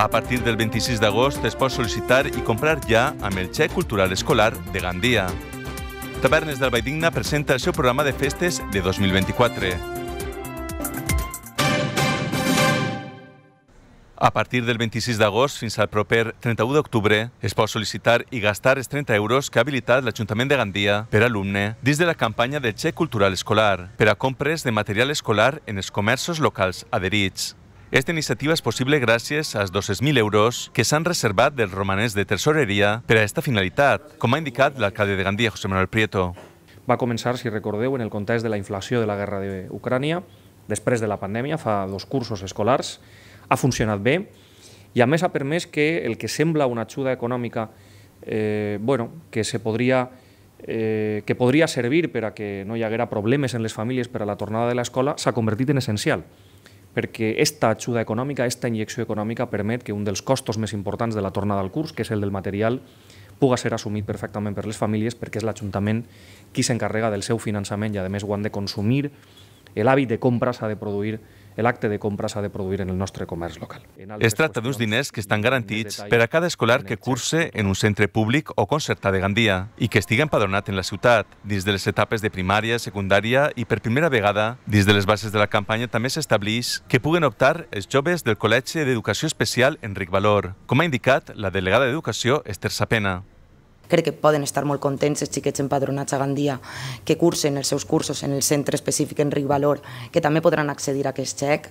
A partir del 26 d'agost es pot sol·licitar i comprar ja amb el xec cultural escolar de Gandia. Tavernes del Valldigna presenta el seu programa de festes de 2024. A partir del 26 d'agost fins al proper 31 d'octubre es pot sol·licitar i gastar els 30 euros que ha habilitat l'Ajuntament de Gandia per alumne dins de la campanya del xec cultural escolar per a compres de material escolar en els comerços locals adherits. Esta iniciativa és possible gràcies als 12.000 euros que s'han reservat del romanès de tresoreria per a aquesta finalitat, com ha indicat l'alcalde de Gandia, José Manuel Prieto. Va començar, si recordeu, en el context de la inflació de la guerra d'Ucrània, després de la pandèmia, fa dos cursos escolars, ha funcionat bé i a més ha permès que el que sembla una ajuda econòmica eh, bueno, que se podria eh, que podria servir per a que no hi haguera problemes en les famílies per a la tornada de l'escola, s'ha convertit en essencial perquè aquesta ajuda econòmica, aquesta injecció econòmica permet que un dels costos més importants de la tornada al curs, que és el del material, puga ser assumit perfectament per les famílies perquè és l'Ajuntament qui s'encarrega del seu finançament i a més ho han de consumir, l'hàbit de compra s'ha de produir l'acte de compra s'ha de produir en el nostre comerç local. Es tracta d'uns diners que estan garantits per a cada escolar que curse en un centre públic o concertat de Gandia i que estigui empadronat en la ciutat, dins de les etapes de primària, secundària i per primera vegada, dins de les bases de la campanya també s'estableix que puguen optar els joves del Col·legi d'Educació Especial Enric Valor, com ha indicat la delegada d'Educació Esther Sapena crec que poden estar molt contents els xiquets empadronats a Gandia que cursen els seus cursos en el centre específic Enric Valor, que també podran accedir a aquest xec.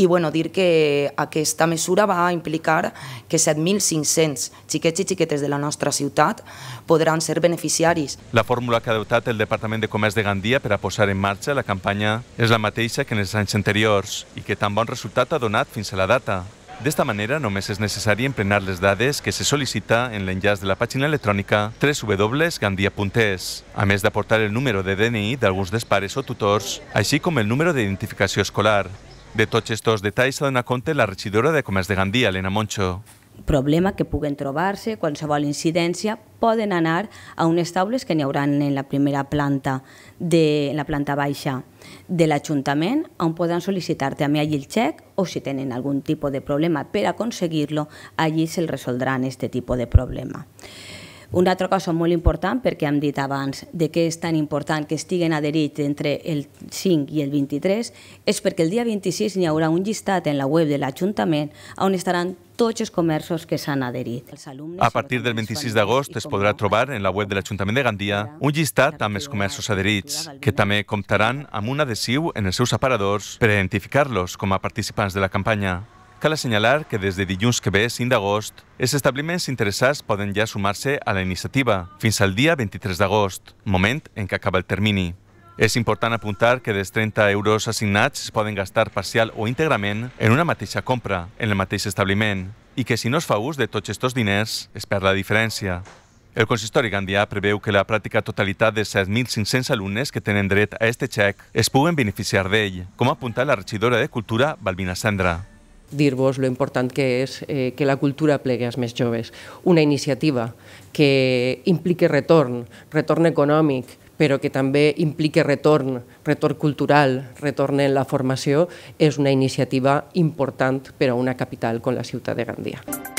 I bueno, dir que aquesta mesura va implicar que 7.500 xiquets i xiquetes de la nostra ciutat podran ser beneficiaris. La fórmula que ha adoptat el Departament de Comerç de Gandia per a posar en marxa la campanya és la mateixa que en els anys anteriors i que tan bon resultat ha donat fins a la data. De esta manera, no es necesario emplenar les dades que se solicita en la l'enllaç de la pàgina electrònica www.gandia.es, a més aportar el número de DNI de algunos despares o tutors, así como el número de identificación escolar. De tots estos detalls s'ha donat compte la regidora de Comerç de Gandia, Elena Moncho. problema que puguen trobar-se, qualsevol incidència, poden anar a unes taules que n'hi haurà en la primera planta, de, en la planta baixa de l'Ajuntament, on poden sol·licitar també allí el xec o si tenen algun tipus de problema per aconseguir-lo, allí se'l resoldran aquest tipus de problema. Una altra cosa molt important, perquè hem dit abans de què és tan important que estiguen adherits entre el 5 i el 23, és perquè el dia 26 n'hi haurà un llistat en la web de l'Ajuntament on estaran tots els comerços que s'han adherit. a partir del 26 d'agost es podrà trobar en la web de l'Ajuntament de Gandia un llistat amb els comerços adherits, que també comptaran amb un adhesiu en els seus aparadors per identificar-los com a participants de la campanya. Cal assenyalar que des de dilluns que ve, 5 d'agost, els establiments interessats poden ja sumar-se a la iniciativa fins al dia 23 d'agost, moment en què acaba el termini. És important apuntar que dels 30 euros assignats es poden gastar parcial o íntegrament en una mateixa compra, en el mateix establiment, i que si no es fa ús de tots aquests diners, es perd la diferència. El consistori Gandia preveu que la pràctica totalitat de 7.500 alumnes que tenen dret a este xec es puguen beneficiar d'ell, com ha apuntat la regidora de Cultura, Balbina Sandra dir-vos lo important que és eh, que la cultura plegui als més joves. Una iniciativa que impliqui retorn, retorn econòmic, però que també implique retorn, retorn cultural, retorn en la formació, és una iniciativa important per a una capital com la ciutat de Gandia.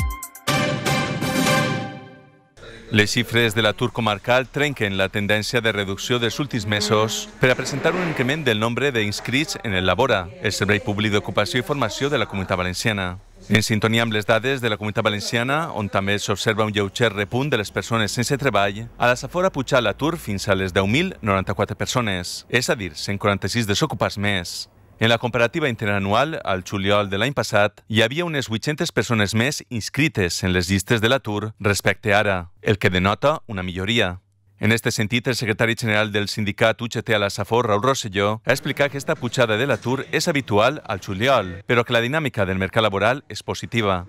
Les xifres de l'atur comarcal trenquen la tendència de reducció dels últims mesos per a presentar un increment del nombre d'inscrits en el Labora, el Servei Públic d'Ocupació i Formació de la Comunitat Valenciana. En sintonia amb les dades de la Comunitat Valenciana, on també s'observa un lleuger repunt de les persones sense treball, a la Safora puja l'atur fins a les 10.094 persones, és a dir, 146 desocupats més. En la comparativa interanual, al juliol de l'any passat, hi havia unes 800 persones més inscrites en les llistes de l'atur respecte ara, el que denota una milloria. En este sentit, el secretari general del sindicat UGT a la Safor, Raúl Rosselló, ha explicat que aquesta pujada de l'atur és habitual al juliol, però que la dinàmica del mercat laboral és positiva.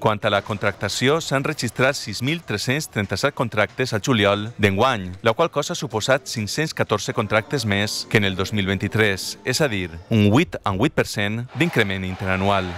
Quant a la contractació, s'han registrat 6.337 contractes al juliol d'enguany, la qual cosa ha suposat 514 contractes més que en el 2023, és a dir, un 8,8% d'increment interanual.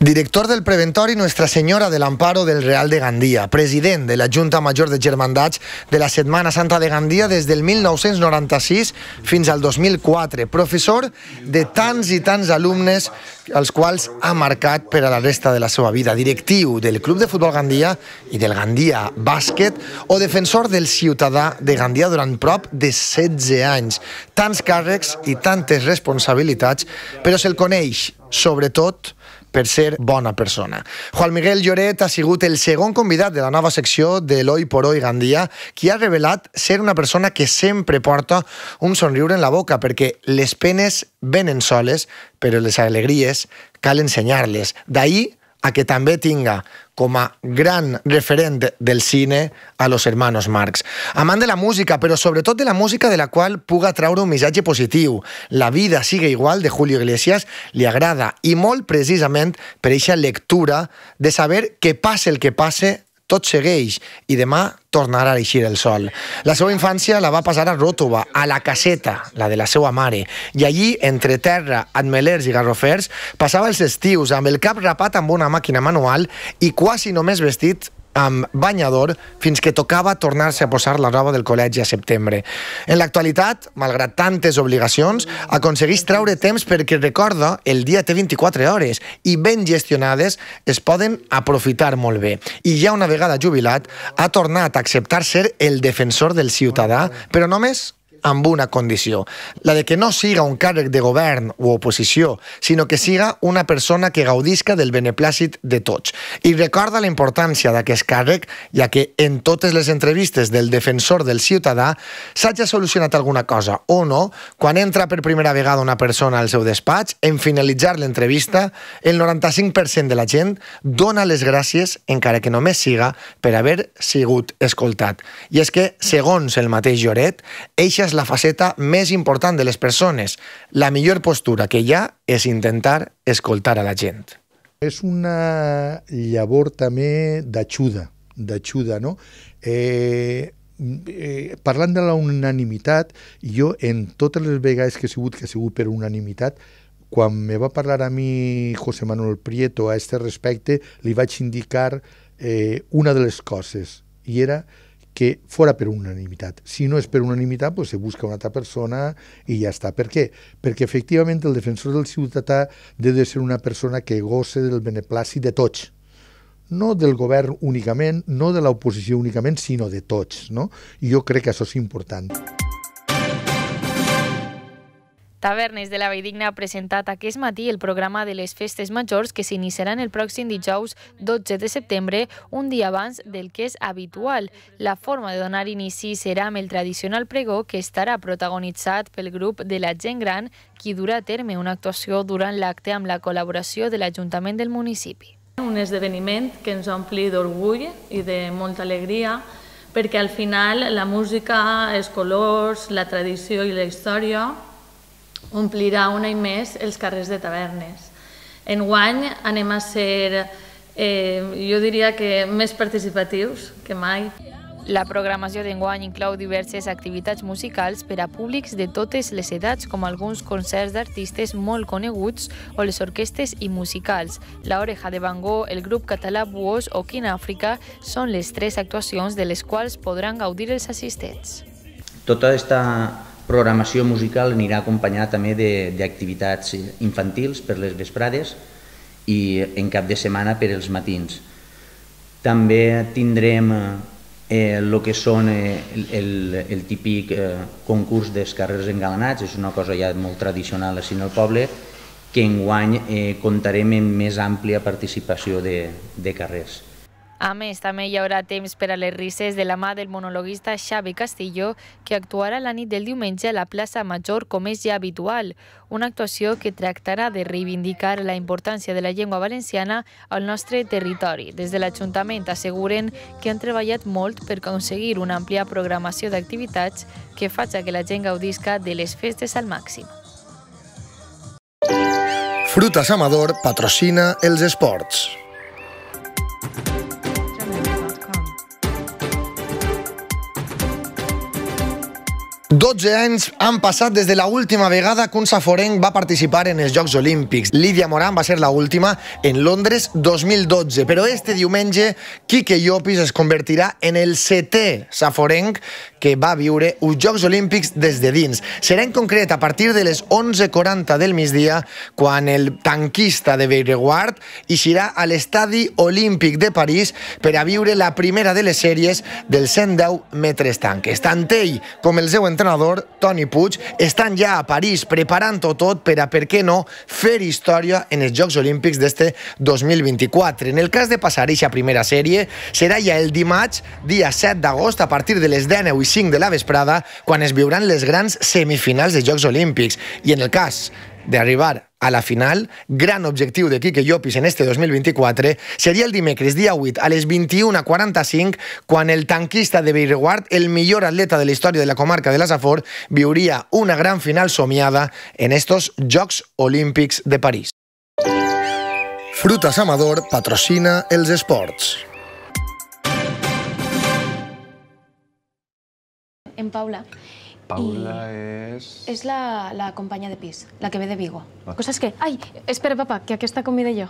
Director del Preventori Nuestra Senyora de l'Amparo del Real de Gandia, president de la Junta Major de Germandats de la Setmana Santa de Gandia des del 1996 fins al 2004, professor de tants i tants alumnes els quals ha marcat per a la resta de la seva vida, directiu del Club de Futbol Gandia i del Gandia Bàsquet o defensor del ciutadà de Gandia durant prop de 16 anys. Tants càrrecs i tantes responsabilitats, però se'l coneix, sobretot, per ser bona persona. Juan Miguel Lloret ha sigut el segon convidat de la nova secció de l'Oi por Oi Gandia, qui ha revelat ser una persona que sempre porta un somriure en la boca, perquè les penes venen soles, però les alegries cal ensenyar-les. D'ahir a que també tinga com a gran referent del cine a los hermanos Marx. Amant de la música, però sobretot de la música de la qual puga traure un missatge positiu. La vida sigue igual de Julio Iglesias li agrada i molt precisament per aquesta lectura de saber que passe el que passe tot segueix i demà tornarà a eixir el sol. La seva infància la va passar a Ròtova, a la caseta, la de la seva mare, i allí, entre terra, atmelers i garrofers, passava els estius amb el cap rapat amb una màquina manual i quasi només vestit amb banyador fins que tocava tornar-se a posar la roba del col·legi a setembre. En l'actualitat, malgrat tantes obligacions, aconsegueix treure temps perquè recorda el dia té 24 hores i ben gestionades es poden aprofitar molt bé. I ja una vegada jubilat, ha tornat a acceptar ser el defensor del ciutadà, però només amb una condició, la de que no siga un càrrec de govern o oposició, sinó que siga una persona que gaudisca del beneplàcit de tots. I recorda la importància d'aquest càrrec, ja que en totes les entrevistes del defensor del ciutadà s'hagi solucionat alguna cosa o no, quan entra per primera vegada una persona al seu despatx, en finalitzar l'entrevista, el 95% de la gent dona les gràcies, encara que només siga, per haver sigut escoltat. I és que, segons el mateix Lloret, eixa és la faceta més important de les persones. La millor postura que hi ha és intentar escoltar a la gent. És una llavor també d'ajuda, d'ajuda, no? Eh, eh, parlant de la unanimitat, jo en totes les vegades que he sigut, que he sigut per unanimitat, quan me va parlar a mi José Manuel Prieto a aquest respecte, li vaig indicar eh, una de les coses, i era que fora per unanimitat. Si no és per unanimitat, doncs se busca una altra persona i ja està. Per què? Perquè efectivament el defensor del ciutadà ha de ser una persona que goce del beneplaci de tots, no del govern únicament, no de l'oposició únicament, sinó de tots. No? I jo crec que això és important. Tavernes de la Valldigna ha presentat aquest matí el programa de les festes majors que s'iniciaran el pròxim dijous 12 de setembre, un dia abans del que és habitual. La forma de donar inici serà amb el tradicional pregó que estarà protagonitzat pel grup de la gent gran qui durà a terme una actuació durant l'acte amb la col·laboració de l'Ajuntament del municipi. Un esdeveniment que ens ompli d'orgull i de molta alegria perquè al final la música, els colors, la tradició i la història omplirà un any més els carrers de tavernes. Enguany anem a ser, eh, jo diria que més participatius que mai. La programació d'enguany inclou diverses activitats musicals per a públics de totes les edats, com alguns concerts d'artistes molt coneguts o les orquestes i musicals. La Oreja de Van Gogh, el grup català Buós o Àfrica són les tres actuacions de les quals podran gaudir els assistents. Tota aquesta programació musical anirà acompanyada també d'activitats infantils per les vesprades i en cap de setmana per els matins. També tindrem eh, el que són eh, el, el típic eh, concurs dels carrers engalanats, és una cosa ja molt tradicional així en el poble, que enguany eh, comptarem amb més àmplia participació de, de carrers. A més, també hi haurà temps per a les risses de la mà del monologuista Xavi Castillo, que actuarà la nit del diumenge a la plaça Major com és ja habitual, una actuació que tractarà de reivindicar la importància de la llengua valenciana al nostre territori. Des de l'Ajuntament asseguren que han treballat molt per aconseguir una àmplia programació d'activitats que faci que la gent gaudisca de les festes al màxim. Frutas Amador patrocina els esports. 12 anys han passat des de la última vegada que un saforenc va participar en els Jocs Olímpics. Lídia Moran va ser la última en Londres 2012, però este diumenge Quique Llopis es convertirà en el setè saforenc que va viure els Jocs Olímpics des de dins. Serà en concret a partir de les 11.40 del migdia quan el tanquista de Beireguard eixirà a l'estadi olímpic de París per a viure la primera de les sèries del 110 metres tanques. Tant ell com el seu entrenador, Toni Puig, estan ja a París preparant-ho tot per a, per què no, fer història en els Jocs Olímpics d'este 2024. En el cas de passar a primera sèrie, campanya serà ja el dimarts, dia 7 d'agost, a partir de les 10 i 5 de la vesprada, quan es viuran les grans semifinals de Jocs Olímpics. I en el cas d'arribar a la final, gran objectiu de Quique Llopis en este 2024, seria el dimecres, dia 8, a les 21.45, quan el tanquista de Beirguard, el millor atleta de la història de la comarca de la Safor, viuria una gran final somiada en estos Jocs Olímpics de París. Frutas Amador patrocina els esports. en Paula. Paula és... És la, la companya de pis, la que ve de Vigo. Ah. Coses que... Ai, espera, papa, que aquesta comida jo.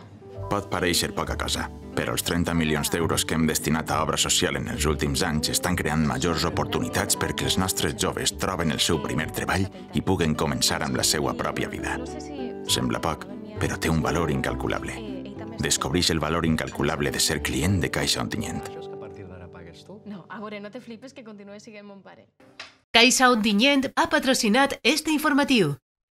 Pot pareixer poca cosa, però els 30 milions d'euros que hem destinat a obra social en els últims anys estan creant majors oportunitats perquè els nostres joves troben el seu primer treball i puguen començar amb la seva pròpia vida. Sembla poc, però té un valor incalculable. Descobreix el valor incalculable de ser client de Caixa Ontinyent. Agora, no te flipes que continue sigue en Montpare. Caixa Ontinyent ha patrocinat este informatiu.